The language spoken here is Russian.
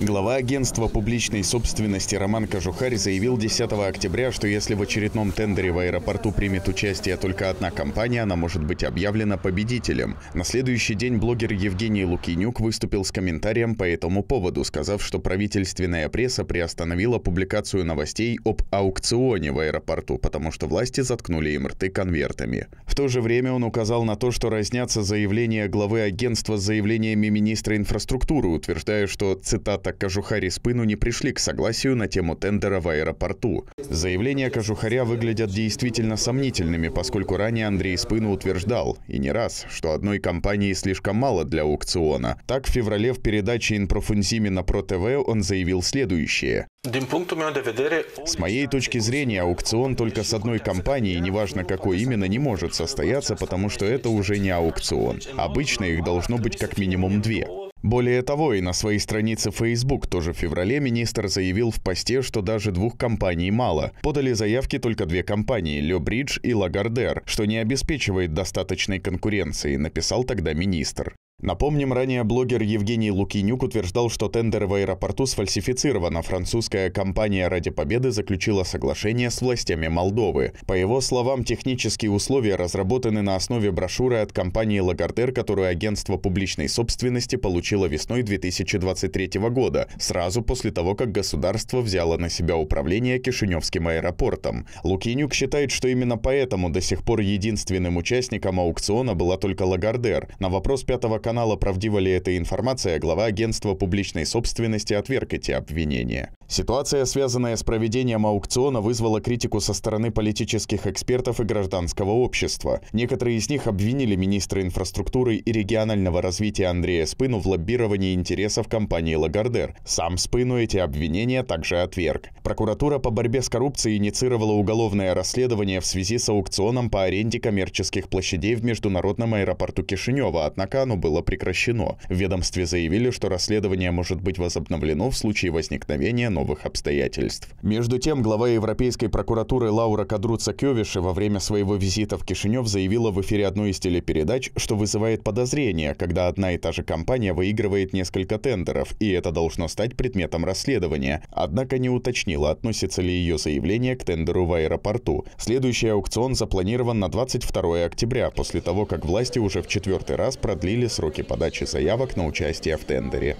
Глава агентства публичной собственности Роман Кожухарь заявил 10 октября, что если в очередном тендере в аэропорту примет участие только одна компания, она может быть объявлена победителем. На следующий день блогер Евгений Лукинюк выступил с комментарием по этому поводу, сказав, что правительственная пресса приостановила публикацию новостей об аукционе в аэропорту, потому что власти заткнули им рты конвертами. В то же время он указал на то, что разнятся заявления главы агентства с заявлениями министра инфраструктуры, утверждая, что, цитата, депутата Кожухари Спыну не пришли к согласию на тему тендера в аэропорту. Заявления Кажухаря выглядят действительно сомнительными, поскольку ранее Андрей Спыну утверждал, и не раз, что одной компании слишком мало для аукциона. Так, в феврале в передаче «Инпрофунзиме» на ПроТВ он заявил следующее. С моей точки зрения, аукцион только с одной компанией, неважно какой именно, не может состояться, потому что это уже не аукцион. Обычно их должно быть как минимум две. Более того, и на своей странице Facebook тоже в феврале министр заявил в посте, что даже двух компаний мало. Подали заявки только две компании – Лебридж и Lagardère, что не обеспечивает достаточной конкуренции, написал тогда министр. Напомним, ранее блогер Евгений Лукинюк утверждал, что тендер в аэропорту сфальсифицирован, а французская компания «Ради Победы» заключила соглашение с властями Молдовы. По его словам, технические условия разработаны на основе брошюры от компании «Лагардер», которую агентство публичной собственности получило весной 2023 года, сразу после того, как государство взяло на себя управление Кишиневским аэропортом. Лукинюк считает, что именно поэтому до сих пор единственным участником аукциона была только «Лагардер». На вопрос пятого телеканала «Правдива ли эта информация» глава агентства публичной собственности отверг эти обвинения. Ситуация, связанная с проведением аукциона, вызвала критику со стороны политических экспертов и гражданского общества. Некоторые из них обвинили министра инфраструктуры и регионального развития Андрея Спыну в лоббировании интересов компании «Лагардер». Сам Спыну эти обвинения также отверг. Прокуратура по борьбе с коррупцией инициировала уголовное расследование в связи с аукционом по аренде коммерческих площадей в международном аэропорту Кишинева, однако оно было было прекращено. В ведомстве заявили, что расследование может быть возобновлено в случае возникновения новых обстоятельств. Между тем, глава Европейской прокуратуры Лаура Кадруца Кёвиши во время своего визита в Кишинев заявила в эфире одной из телепередач, что вызывает подозрения, когда одна и та же компания выигрывает несколько тендеров, и это должно стать предметом расследования. Однако не уточнила, относится ли ее заявление к тендеру в аэропорту. Следующий аукцион запланирован на 22 октября, после того, как власти уже в четвертый раз продлили срок сроки подачи заявок на участие в тендере.